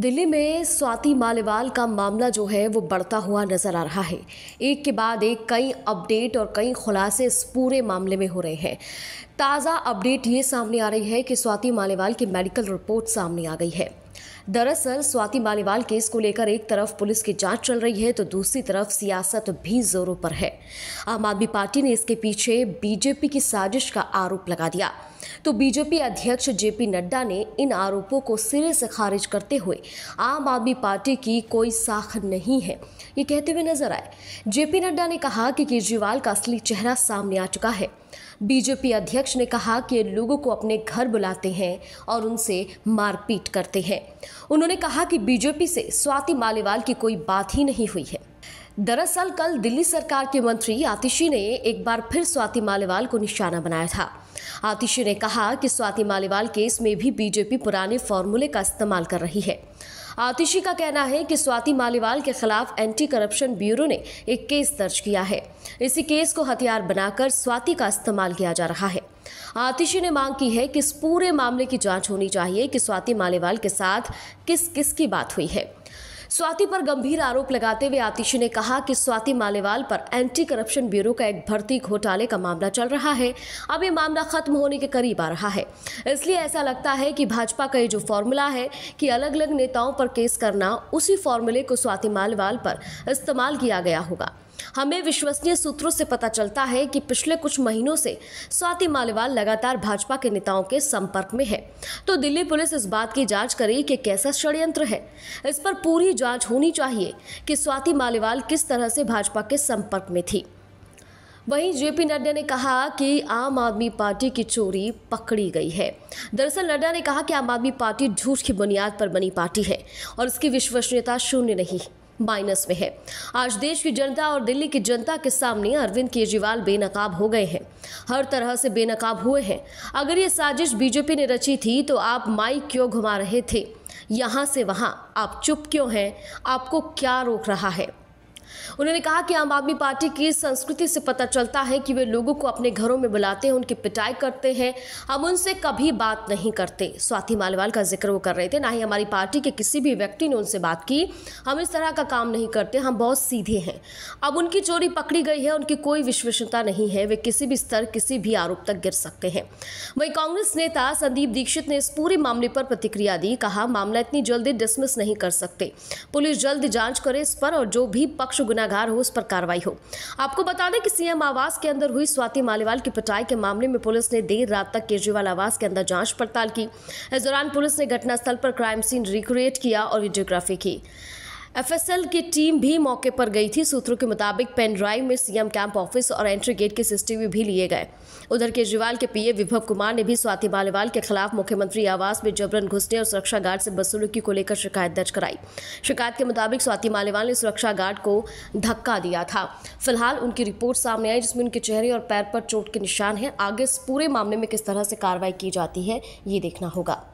दिल्ली में स्वाति मालेवाल का मामला जो है वो बढ़ता हुआ नज़र आ रहा है एक के बाद एक कई अपडेट और कई खुलासे इस पूरे मामले में हो रहे हैं ताज़ा अपडेट ये सामने आ रही है कि स्वाति मालेवाल की मेडिकल रिपोर्ट सामने आ गई है दरअसल स्वाति मालीवाल केस को लेकर एक तरफ पुलिस की जांच चल रही है तो दूसरी तरफ सियासत भी जोरों पर है आम आदमी पार्टी ने इसके पीछे बीजेपी की साजिश का आरोप लगा दिया तो बीजेपी अध्यक्ष जेपी नड्डा ने इन आरोपों को सिरे से खारिज करते हुए आम आदमी पार्टी की कोई साख नहीं है ये कहते हुए नजर आए जेपी नड्डा ने कहा कि केजरीवाल का असली चेहरा सामने आ चुका है बीजेपी अध्यक्ष ने कहा कि लोगों को अपने घर बुलाते हैं और उनसे मारपीट करते हैं उन्होंने कहा कि बीजेपी से स्वाति मालेवाल की कोई बात ही नहीं हुई है दरअसल कल दिल्ली सरकार के मंत्री आतिशी ने एक बार फिर स्वाति मालेवाल को निशाना बनाया था आतिशी ने कहा कि स्वाति मालीवाल केस में भी बीजेपी पुराने फॉर्मूले का इस्तेमाल कर रही है आतिशी का कहना है कि स्वाति मालीवाल के खिलाफ एंटी करप्शन ब्यूरो ने एक केस दर्ज किया है इसी केस को हथियार बनाकर स्वाति का इस्तेमाल किया जा रहा है आतिशी ने मांग की है कि इस पूरे मामले की जांच होनी चाहिए कि स्वाति मालीवाल के साथ किस किस की बात हुई है स्वाति पर गंभीर आरोप लगाते हुए आतिशी ने कहा कि स्वाति मालेवाल पर एंटी करप्शन ब्यूरो का एक भर्ती घोटाले का मामला चल रहा है अब ये मामला खत्म होने के करीब आ रहा है इसलिए ऐसा लगता है कि भाजपा का ये जो फॉर्मूला है कि अलग अलग नेताओं पर केस करना उसी फॉर्मूले को स्वाति मालेवाल पर इस्तेमाल किया गया होगा हमें विश्वसनीय सूत्रों से पता चलता है कि पिछले कुछ महीनों से स्वाति मालेवाल लगातार भाजपा के नेताओं के संपर्क में है तो दिल्ली पुलिस इस बात की जांच करे कि कैसा षड्यंत्र है इस पर पूरी जांच होनी चाहिए कि स्वाति मालेवाल किस तरह से भाजपा के संपर्क में थी वहीं जेपी नड्डा ने कहा कि आम आदमी पार्टी की चोरी पकड़ी गई है दरअसल नड्डा ने कहा कि आम आदमी पार्टी झूठ की बुनियाद पर बनी पार्टी है और इसकी विश्वसनीयता शून्य नहीं माइनस में है आज देश की जनता और दिल्ली की जनता के सामने अरविंद केजरीवाल बेनकाब हो गए हैं हर तरह से बेनकाब हुए हैं अगर ये साजिश बीजेपी ने रची थी तो आप माइक क्यों घुमा रहे थे यहाँ से वहाँ आप चुप क्यों हैं आपको क्या रोक रहा है उन्होंने कहा कि आम आदमी पार्टी की संस्कृति से पता चलता है कि वे लोगों को अपने घरों में बुलाते हैं उनकी पिटाई करते हैं हम उनसे कभी बात नहीं करते स्वाति मालवाल का जिक्र वो कर रहे थे ना ही हमारी पार्टी के किसी भी व्यक्ति ने उनसे बात की हम इस तरह का काम नहीं करते हम बहुत सीधे हैं अब उनकी चोरी पकड़ी गई है उनकी कोई विश्वसनीयता नहीं है वे किसी भी स्तर किसी भी आरोप तक गिर सकते हैं वही कांग्रेस नेता संदीप दीक्षित ने इस पूरे मामले पर प्रतिक्रिया दी कहा मामला इतनी जल्दी डिसमिस नहीं कर सकते पुलिस जल्द जांच करे इस पर और जो भी पक्ष पक्ष गुनागार हो उस पर कार्रवाई हो आपको बता दें कि सीएम आवास के अंदर हुई स्वाति मालीवाल की पिटाई के मामले में पुलिस ने देर रात तक केजरीवाल आवास के अंदर जांच पड़ताल की इस दौरान पुलिस ने घटनास्थल पर क्राइम सीन रिक्रिएट किया और वीडियोग्राफी की एफएसएल की टीम भी मौके पर गई थी सूत्रों के मुताबिक पेनड्राइव में सीएम कैंप ऑफिस और एंट्री गेट के सीसीटीवी भी लिए गए उधर केजरीवाल के पीए विभव कुमार ने भी स्वाति मालेवाल के खिलाफ मुख्यमंत्री आवास में जबरन घुसने और सुरक्षा गार्ड से बदसलूकी को लेकर शिकायत दर्ज कराई शिकायत के मुताबिक स्वाति मालेवाल ने सुरक्षा गार्ड को धक्का दिया था फिलहाल उनकी रिपोर्ट सामने आई जिसमें उनके चेहरे और पैर पर चोट के निशान हैं आगे इस पूरे मामले में किस तरह से कार्रवाई की जाती है ये देखना होगा